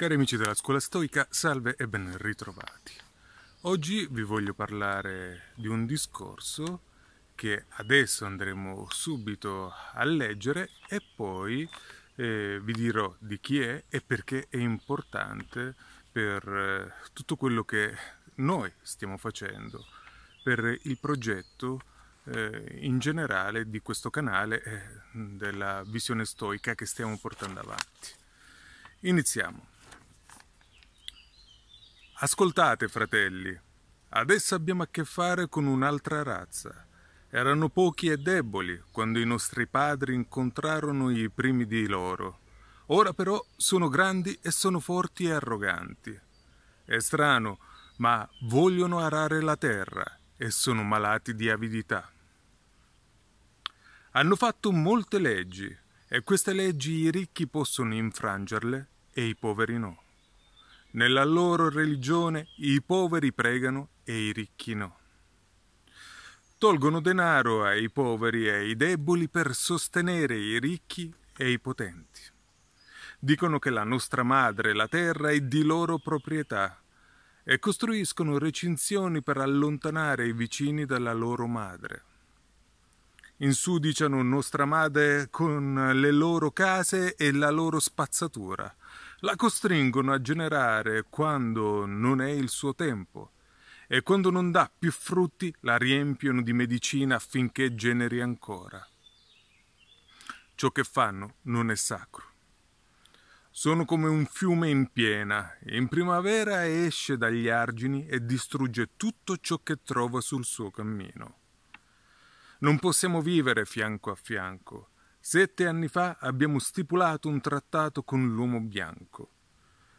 Cari amici della Scuola Stoica, salve e ben ritrovati. Oggi vi voglio parlare di un discorso che adesso andremo subito a leggere e poi eh, vi dirò di chi è e perché è importante per eh, tutto quello che noi stiamo facendo, per il progetto eh, in generale di questo canale e eh, della visione stoica che stiamo portando avanti. Iniziamo. Ascoltate, fratelli, adesso abbiamo a che fare con un'altra razza. Erano pochi e deboli quando i nostri padri incontrarono i primi di loro. Ora però sono grandi e sono forti e arroganti. È strano, ma vogliono arare la terra e sono malati di avidità. Hanno fatto molte leggi e queste leggi i ricchi possono infrangerle e i poveri no. Nella loro religione i poveri pregano e i ricchi no. Tolgono denaro ai poveri e ai deboli per sostenere i ricchi e i potenti. Dicono che la nostra madre, la terra, è di loro proprietà e costruiscono recinzioni per allontanare i vicini dalla loro madre. Insudiciano nostra madre con le loro case e la loro spazzatura la costringono a generare quando non è il suo tempo e quando non dà più frutti la riempiono di medicina affinché generi ancora. Ciò che fanno non è sacro. Sono come un fiume in piena, in primavera esce dagli argini e distrugge tutto ciò che trova sul suo cammino. Non possiamo vivere fianco a fianco, Sette anni fa abbiamo stipulato un trattato con l'uomo bianco.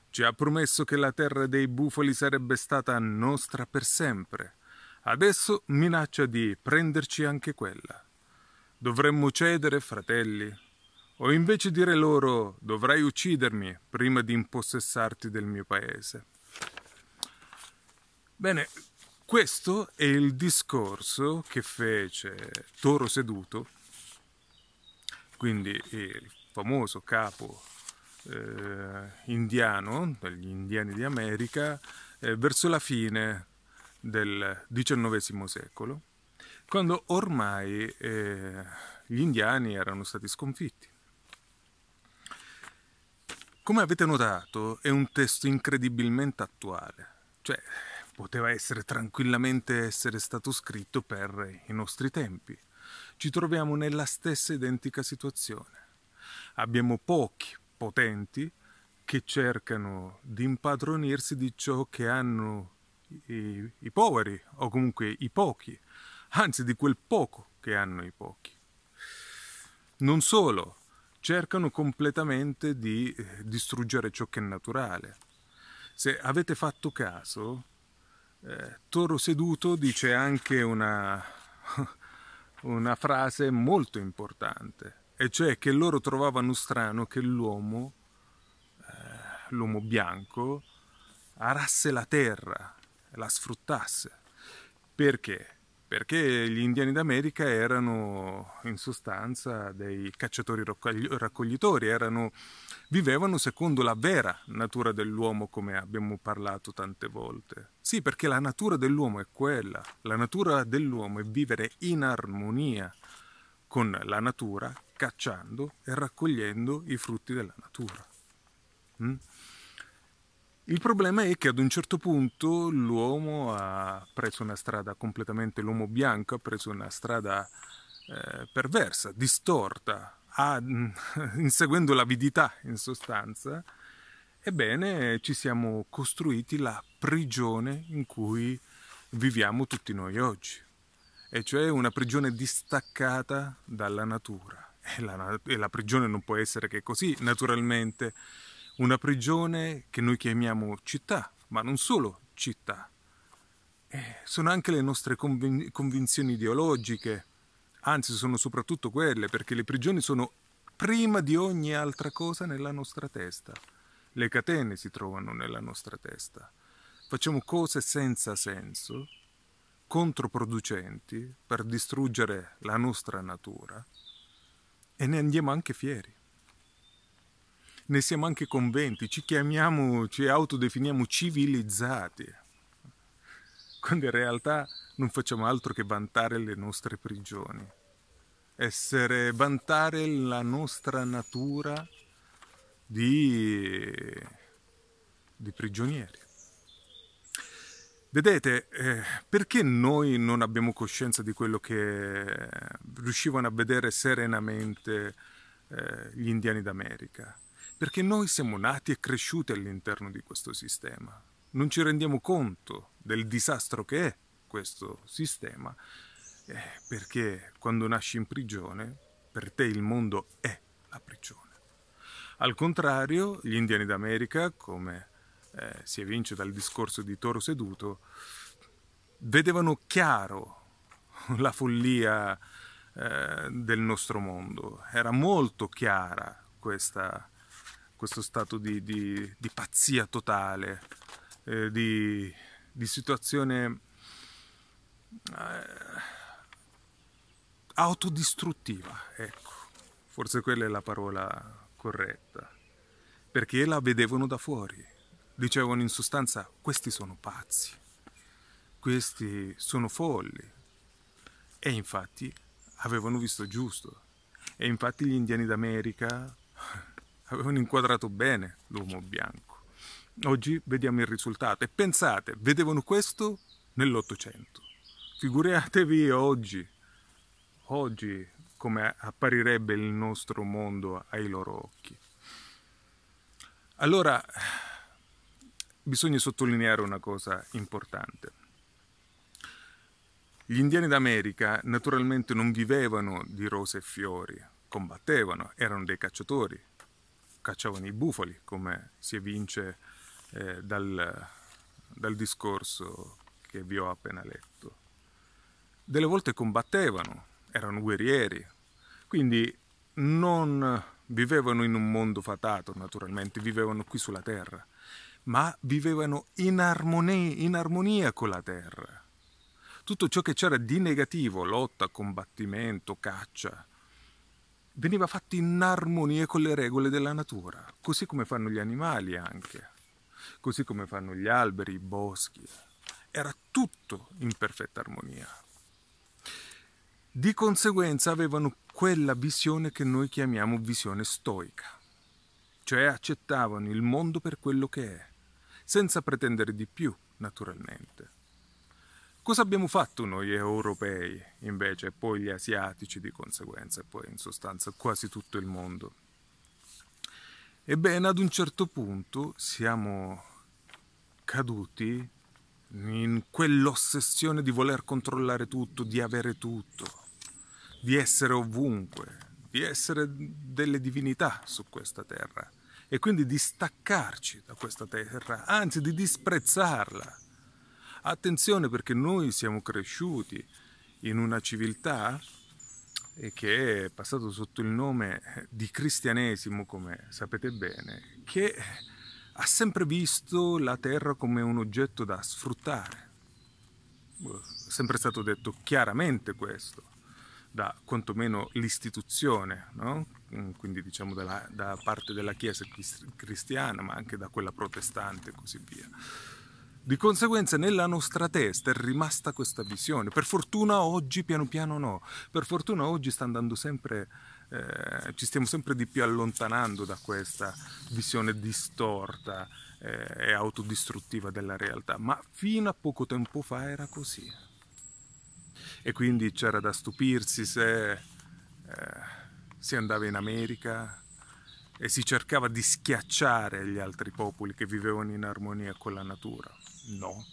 Ci ha promesso che la terra dei bufali sarebbe stata nostra per sempre. Adesso minaccia di prenderci anche quella. Dovremmo cedere, fratelli? O invece dire loro dovrai uccidermi prima di impossessarti del mio paese? Bene, questo è il discorso che fece Toro Seduto quindi eh, il famoso capo eh, indiano, dagli indiani di America, eh, verso la fine del XIX secolo, quando ormai eh, gli indiani erano stati sconfitti. Come avete notato è un testo incredibilmente attuale, cioè poteva essere tranquillamente essere stato scritto per i nostri tempi ci troviamo nella stessa identica situazione. Abbiamo pochi potenti che cercano di impadronirsi di ciò che hanno i, i poveri o comunque i pochi, anzi di quel poco che hanno i pochi. Non solo, cercano completamente di eh, distruggere ciò che è naturale. Se avete fatto caso, eh, Toro Seduto dice anche una, una frase molto importante, e cioè che loro trovavano strano che l'uomo, eh, l'uomo bianco, arasse la terra, la sfruttasse. Perché? perché gli indiani d'America erano in sostanza dei cacciatori raccoglitori, erano, vivevano secondo la vera natura dell'uomo come abbiamo parlato tante volte. Sì, perché la natura dell'uomo è quella, la natura dell'uomo è vivere in armonia con la natura, cacciando e raccogliendo i frutti della natura. Mm? Il problema è che ad un certo punto l'uomo ha preso una strada completamente, l'uomo bianco ha preso una strada eh, perversa, distorta, ha, inseguendo l'avidità in sostanza, ebbene ci siamo costruiti la prigione in cui viviamo tutti noi oggi, e cioè una prigione distaccata dalla natura. E la, e la prigione non può essere che così, naturalmente una prigione che noi chiamiamo città, ma non solo città. Eh, sono anche le nostre convin- convinzioni ideologiche, anzi sono soprattutto quelle, perché le prigioni sono prima di ogni altra cosa nella nostra testa. Le catene si trovano nella nostra testa. Facciamo cose senza senso, controproducenti per distruggere la nostra natura e ne andiamo anche fieri ne siamo anche conventi, ci chiamiamo, ci autodefiniamo civilizzati, quando in realtà non facciamo altro che vantare le nostre prigioni, essere, vantare la nostra natura di, di prigionieri. Vedete, eh, perché noi non abbiamo coscienza di quello che riuscivano a vedere serenamente eh, gli indiani d'America? perché noi siamo nati e cresciuti all'interno di questo sistema. Non ci rendiamo conto del disastro che è questo sistema, eh, perché quando nasci in prigione, per te il mondo è la prigione. Al contrario, gli indiani d'America, come eh, si evince dal discorso di Toro Seduto, vedevano chiaro la follia eh, del nostro mondo, era molto chiara questa questo stato di, di, di pazzia totale, eh, di, di, situazione eh, autodistruttiva, ecco, forse quella è la parola corretta, perché la vedevano da fuori, dicevano in sostanza questi sono pazzi, questi sono folli e infatti avevano visto giusto e infatti gli indiani d'America avevano inquadrato bene l'uomo bianco. Oggi vediamo il risultato e pensate, vedevano questo nell'Ottocento. Figuratevi oggi, oggi come apparirebbe il nostro mondo ai loro occhi. Allora, bisogna sottolineare una cosa importante. Gli indiani d'America naturalmente non vivevano di rose e fiori, combattevano, erano dei cacciatori, cacciavano i bufali, come si evince eh, dal, dal discorso che vi ho appena letto. Delle volte combattevano, erano guerrieri, quindi non vivevano in un mondo fatato, naturalmente, vivevano qui sulla terra, ma vivevano in armonia, in armonia con la terra. Tutto ciò che c'era di negativo, lotta, combattimento, caccia, veniva fatto in armonia con le regole della natura, così come fanno gli animali anche, così come fanno gli alberi, i boschi. Era tutto in perfetta armonia. Di conseguenza avevano quella visione che noi chiamiamo visione stoica, cioè accettavano il mondo per quello che è, senza pretendere di più, naturalmente. Cosa abbiamo fatto noi europei invece e poi gli asiatici di conseguenza e poi in sostanza quasi tutto il mondo? Ebbene, ad un certo punto siamo caduti in quell'ossessione di voler controllare tutto, di avere tutto, di essere ovunque, di essere delle divinità su questa terra e quindi di staccarci da questa terra, anzi di disprezzarla Attenzione perché noi siamo cresciuti in una civiltà che è passata sotto il nome eh, di cristianesimo, come sapete bene, che ha sempre visto la terra come un oggetto da sfruttare. Boh, è sempre stato detto chiaramente questo, da quantomeno l'istituzione, no? Mm, quindi diciamo dalla, da parte della Chiesa cristiana, ma anche da quella protestante e così via. Di conseguenza nella nostra testa è rimasta questa visione. Per fortuna oggi piano piano no, per fortuna oggi sta andando sempre, eh, ci stiamo sempre di più allontanando da questa visione distorta eh, e autodistruttiva della realtà, ma fino a poco tempo fa era così. E quindi c'era da stupirsi se eh, si andava in America, e si cercava di schiacciare gli altri popoli che vivevano in armonia con la natura. No.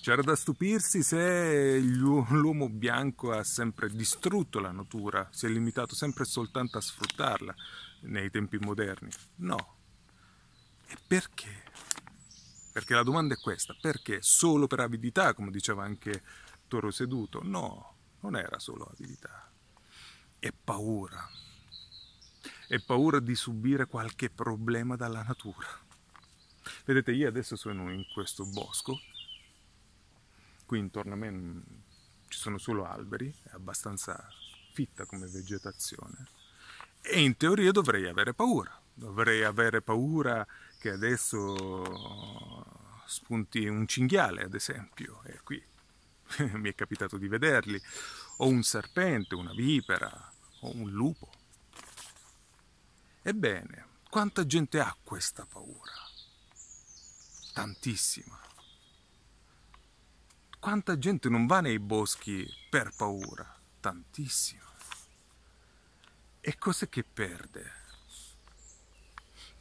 C'era da stupirsi se l'uomo bianco ha sempre distrutto la natura, si è limitato sempre soltanto a sfruttarla nei tempi moderni. No. E perché? Perché la domanda è questa, perché? Solo per avidità, come diceva anche Toro Seduto? No, non era solo avidità, è paura e paura di subire qualche problema dalla natura. Vedete, io adesso sono in questo bosco, qui intorno a me mm, ci sono solo alberi, è abbastanza fitta come vegetazione, e in teoria dovrei avere paura. Dovrei avere paura che adesso spunti un cinghiale, ad esempio, e qui. Mi è capitato di vederli, o un serpente, una vipera, o un lupo. Ebbene, quanta gente ha questa paura? Tantissima. Quanta gente non va nei boschi per paura? Tantissima. E cos'è che perde?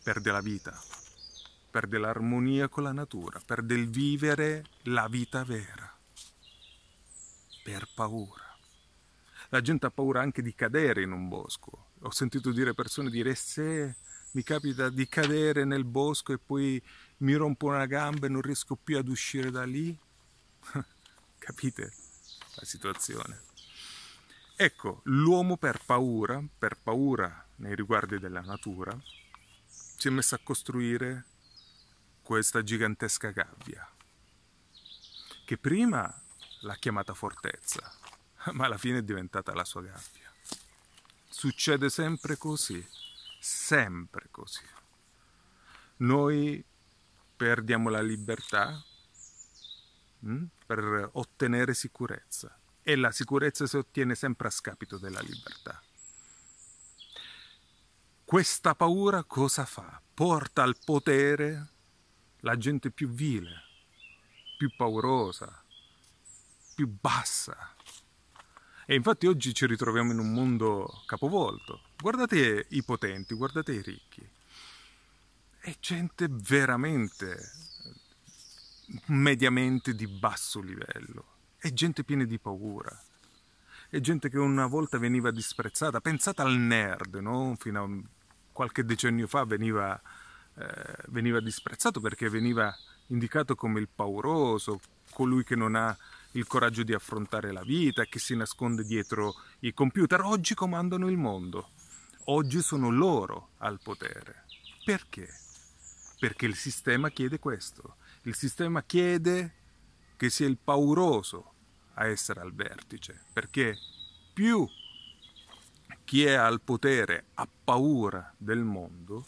Perde la vita, perde l'armonia con la natura, perde il vivere la vita vera. Per paura. La gente ha paura anche di cadere in un bosco, ho sentito dire persone dire eh, se mi capita di cadere nel bosco e poi mi rompo una gamba e non riesco più ad uscire da lì, capite la situazione? Ecco, l'uomo per paura, per paura nei riguardi della natura, si è messo a costruire questa gigantesca gabbia, che prima l'ha chiamata fortezza, ma alla fine è diventata la sua gabbia. Succede sempre così, sempre così. Noi perdiamo la libertà mh, mm, per ottenere sicurezza e la sicurezza si ottiene sempre a scapito della libertà. Questa paura cosa fa? Porta al potere la gente più vile, più paurosa, più bassa, e infatti oggi ci ritroviamo in un mondo capovolto. Guardate i potenti, guardate i ricchi. È gente veramente mediamente di basso livello. È gente piena di paura. È gente che una volta veniva disprezzata. Pensate al nerd, no? Fino a qualche decennio fa veniva, eh, veniva disprezzato perché veniva indicato come il pauroso, colui che non ha il coraggio di affrontare la vita, che si nasconde dietro i computer. Oggi comandano il mondo, oggi sono loro al potere. Perché? Perché il sistema chiede questo. Il sistema chiede che sia il pauroso a essere al vertice, perché più chi è al potere ha paura del mondo,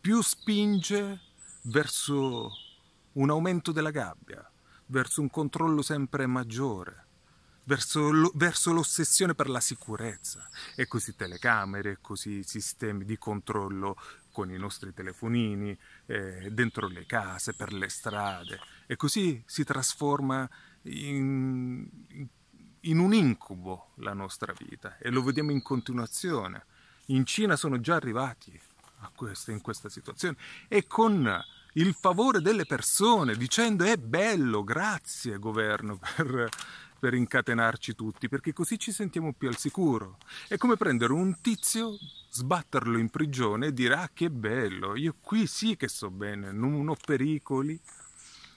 più spinge verso un aumento della gabbia, verso un controllo sempre maggiore, verso, lo, verso l'ossessione per la sicurezza, e così telecamere, e così sistemi di controllo con i nostri telefonini, eh, dentro le case, per le strade, e così si trasforma in, in un incubo la nostra vita e lo vediamo in continuazione. In Cina sono già arrivati a questo, in questa situazione e con il favore delle persone dicendo è bello, grazie governo per, per incatenarci tutti, perché così ci sentiamo più al sicuro. È come prendere un tizio, sbatterlo in prigione e dire ah che bello, io qui sì che sto bene, non ho pericoli,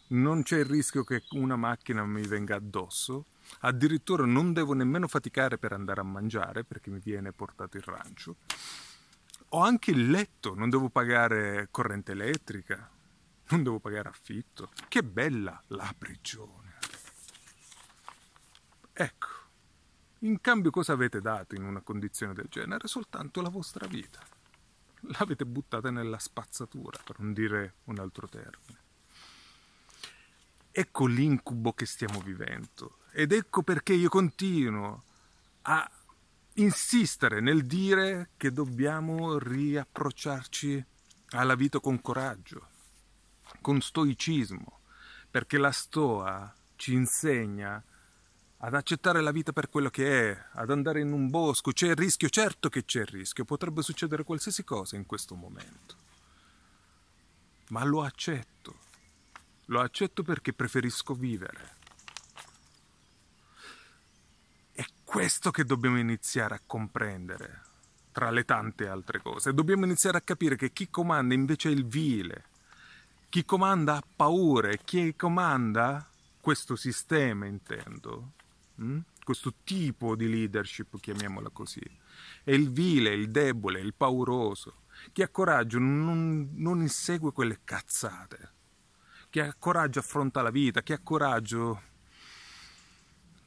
non c'è il rischio che una macchina mi venga addosso, addirittura non devo nemmeno faticare per andare a mangiare perché mi viene portato il rancio. Ho anche il letto, non devo pagare corrente elettrica, non devo pagare affitto. Che bella la prigione. Ecco, in cambio cosa avete dato in una condizione del genere? Soltanto la vostra vita. L'avete buttata nella spazzatura, per non dire un altro termine. Ecco l'incubo che stiamo vivendo ed ecco perché io continuo a insistere nel dire che dobbiamo riapprocciarci alla vita con coraggio, con stoicismo, perché la stoa ci insegna ad accettare la vita per quello che è, ad andare in un bosco, c'è il rischio, certo che c'è il rischio, potrebbe succedere qualsiasi cosa in questo momento, ma lo accetto, lo accetto perché preferisco vivere. È questo che dobbiamo iniziare a comprendere, tra le tante altre cose, dobbiamo iniziare a capire che chi comanda invece è il vile, chi comanda ha paure, chi comanda questo sistema, intendo, mh? Mm? questo tipo di leadership, chiamiamola così, è il vile, il debole, il pauroso. Chi ha coraggio non, non insegue quelle cazzate. Chi ha coraggio affronta la vita, chi ha coraggio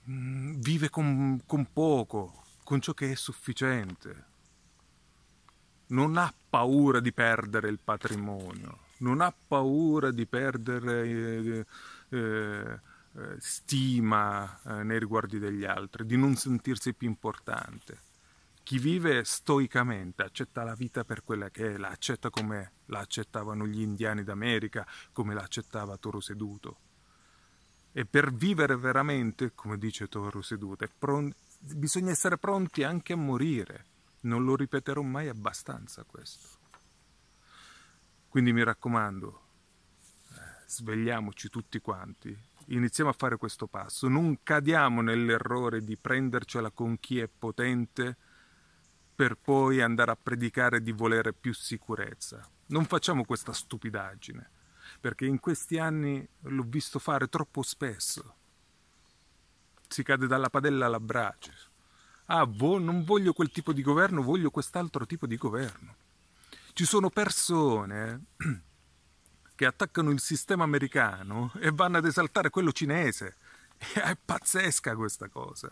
mm, vive con, con poco, con ciò che è sufficiente. Non ha paura di perdere il patrimonio non ha paura di perdere eh, eh, eh stima eh, nei riguardi degli altri, di non sentirsi più importante. Chi vive stoicamente accetta la vita per quella che è, la accetta come la accettavano gli indiani d'America, come la accettava Toro Seduto. E per vivere veramente, come dice Toro Seduto, pronti, bisogna essere pronti anche a morire. Non lo ripeterò mai abbastanza questo. Quindi mi raccomando, eh, svegliamoci tutti quanti, iniziamo a fare questo passo, non cadiamo nell'errore di prendercela con chi è potente per poi andare a predicare di volere più sicurezza. Non facciamo questa stupidaggine, perché in questi anni l'ho visto fare troppo spesso. Si cade dalla padella alla brace. Ah, vo- non voglio quel tipo di governo, voglio quest'altro tipo di governo. Ci sono persone che attaccano il sistema americano e vanno ad esaltare quello cinese. È pazzesca questa cosa.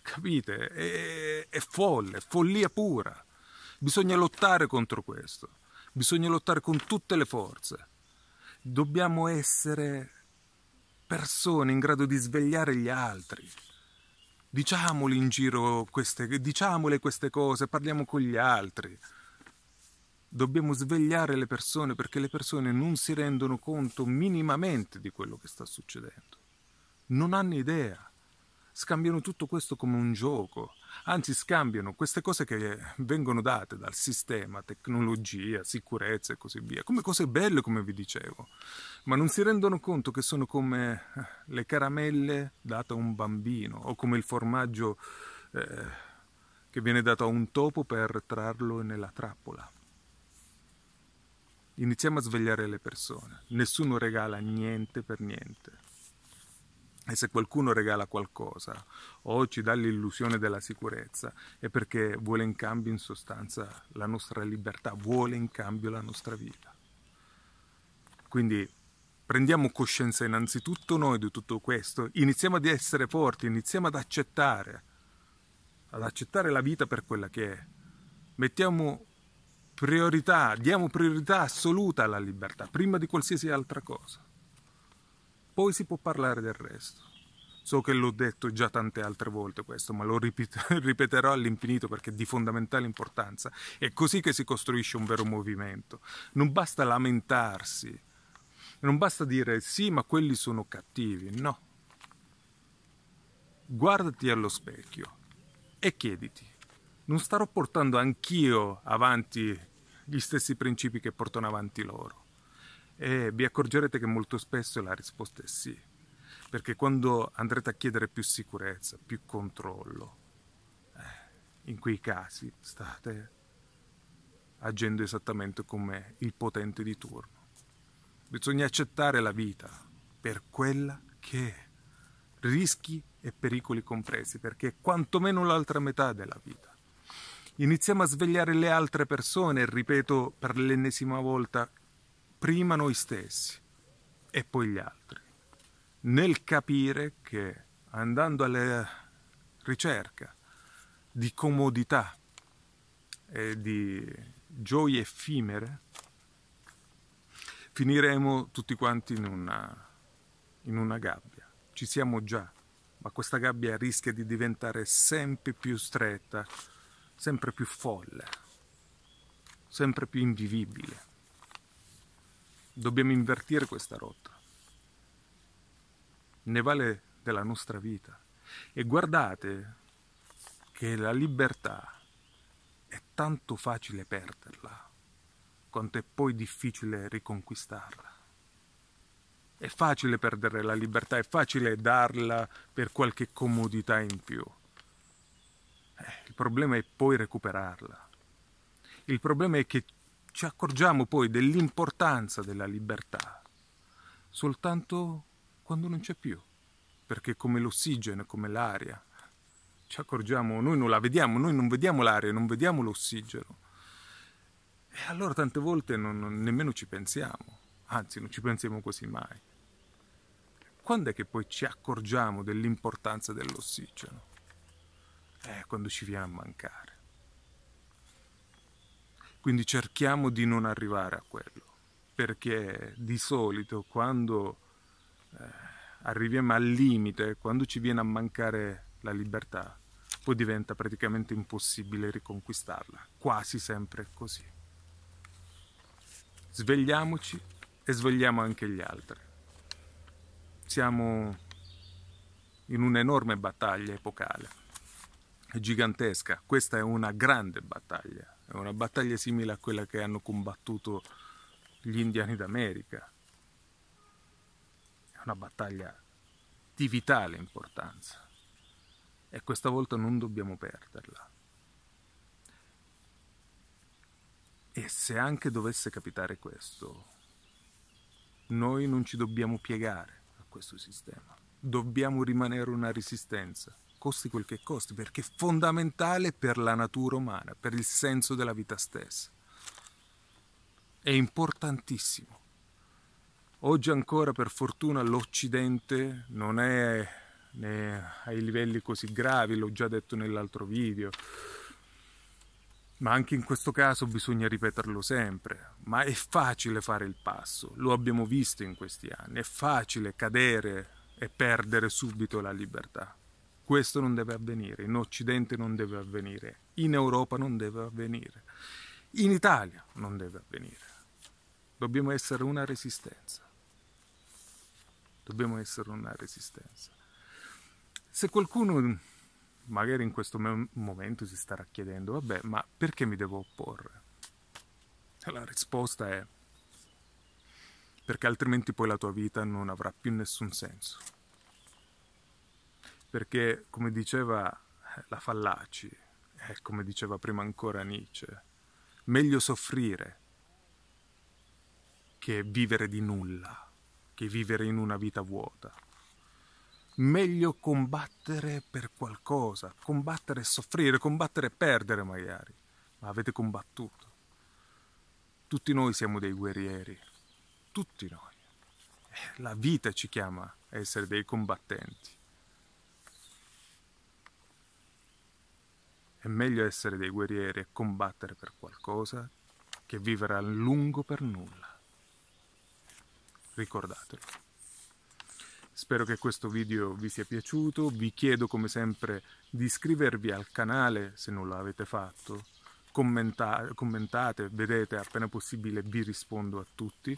Capite? È, è folle, è follia pura. Bisogna lottare contro questo. Bisogna lottare con tutte le forze. Dobbiamo essere persone in grado di svegliare gli altri. Diciamoli in giro queste, diciamole queste cose, parliamo con gli altri. Dobbiamo svegliare le persone perché le persone non si rendono conto minimamente di quello che sta succedendo. Non hanno idea. Scambiano tutto questo come un gioco. Anzi, scambiano queste cose che vengono date dal sistema, tecnologia, sicurezza e così via, come cose belle, come vi dicevo. Ma non si rendono conto che sono come eh, le caramelle date a un bambino o come il formaggio eh, che viene dato a un topo per trarlo nella trappola. Iniziamo a svegliare le persone. Nessuno regala niente per niente. E se qualcuno regala qualcosa o ci dà l'illusione della sicurezza è perché vuole in cambio in sostanza la nostra libertà, vuole in cambio la nostra vita. Quindi prendiamo coscienza innanzitutto noi di tutto questo, iniziamo ad essere forti, iniziamo ad accettare, ad accettare la vita per quella che è. Mettiamo priorità, diamo priorità assoluta alla libertà, prima di qualsiasi altra cosa. Poi si può parlare del resto. So che l'ho detto già tante altre volte questo, ma lo ripeterò all'infinito perché è di fondamentale importanza. È così che si costruisce un vero movimento. Non basta lamentarsi, non basta dire sì, ma quelli sono cattivi. No. Guardati allo specchio e chiediti, non starò portando anch'io avanti gli stessi principi che portano avanti loro. E vi accorgerete che molto spesso la risposta è sì, perché quando andrete a chiedere più sicurezza, più controllo, eh, in quei casi state agendo esattamente come il potente di turno. Bisogna accettare la vita per quella che è, rischi e pericoli compresi, perché è quantomeno l'altra metà della vita iniziamo a svegliare le altre persone, ripeto per l'ennesima volta, prima noi stessi e poi gli altri, nel capire che andando alla ricerca di comodità e di gioie effimere, finiremo tutti quanti in una, in una gabbia. Ci siamo già, ma questa gabbia rischia di diventare sempre più stretta sempre più folle, sempre più invivibile. Dobbiamo invertire questa rotta. Ne vale della nostra vita. E guardate che la libertà è tanto facile perderla quanto è poi difficile riconquistarla. È facile perdere la libertà, è facile darla per qualche comodità in più. Eh, il problema è poi recuperarla. Il problema è che ci accorgiamo poi dell'importanza della libertà soltanto quando non c'è più, perché come l'ossigeno, come l'aria, ci accorgiamo, noi non la vediamo, noi non vediamo l'aria, non vediamo l'ossigeno. E allora tante volte non, non, nemmeno ci pensiamo, anzi non ci pensiamo quasi mai. Quando è che poi ci accorgiamo dell'importanza dell'ossigeno? è eh, quando ci viene a mancare. Quindi cerchiamo di non arrivare a quello, perché di solito quando eh, arriviamo al limite, quando ci viene a mancare la libertà, poi diventa praticamente impossibile riconquistarla, quasi sempre così. Svegliamoci e svegliamo anche gli altri. Siamo in un'enorme battaglia epocale gigantesca. Questa è una grande battaglia, è una battaglia simile a quella che hanno combattuto gli indiani d'America. È una battaglia di vitale importanza e questa volta non dobbiamo perderla. E se anche dovesse capitare questo, noi non ci dobbiamo piegare a questo sistema, dobbiamo rimanere una resistenza costi quel che costi, perché è fondamentale per la natura umana, per il senso della vita stessa. È importantissimo. Oggi ancora per fortuna l'Occidente non è ai livelli così gravi, l'ho già detto nell'altro video, ma anche in questo caso bisogna ripeterlo sempre, ma è facile fare il passo, lo abbiamo visto in questi anni, è facile cadere e perdere subito la libertà. Questo non deve avvenire, in Occidente non deve avvenire, in Europa non deve avvenire, in Italia non deve avvenire. Dobbiamo essere una resistenza. Dobbiamo essere una resistenza. Se qualcuno magari in questo momento si starà chiedendo, vabbè, ma perché mi devo opporre? La risposta è perché altrimenti poi la tua vita non avrà più nessun senso perché come diceva eh, la Fallaci, eh, come diceva prima ancora Nietzsche, meglio soffrire che vivere di nulla, che vivere in una vita vuota. Meglio combattere per qualcosa, combattere e soffrire, combattere e perdere magari, ma avete combattuto. Tutti noi siamo dei guerrieri, tutti noi. Eh, la vita ci chiama a essere dei combattenti. È meglio essere dei guerrieri e combattere per qualcosa che vivere a lungo per nulla. Ricordatelo. Spero che questo video vi sia piaciuto, vi chiedo come sempre di iscrivervi al canale se non l'avete fatto, Commentate, commentate, vedete, appena possibile vi rispondo a tutti.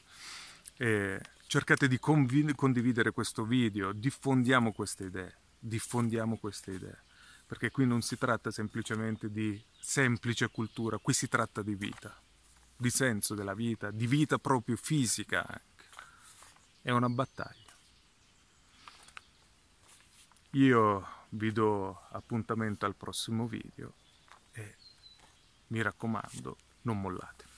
E cercate di condividere questo video, diffondiamo queste idee, diffondiamo queste idee perché qui non si tratta semplicemente di semplice cultura, qui si tratta di vita, di senso della vita, di vita proprio fisica anche. È una battaglia. Io vi do appuntamento al prossimo video e mi raccomando, non mollate.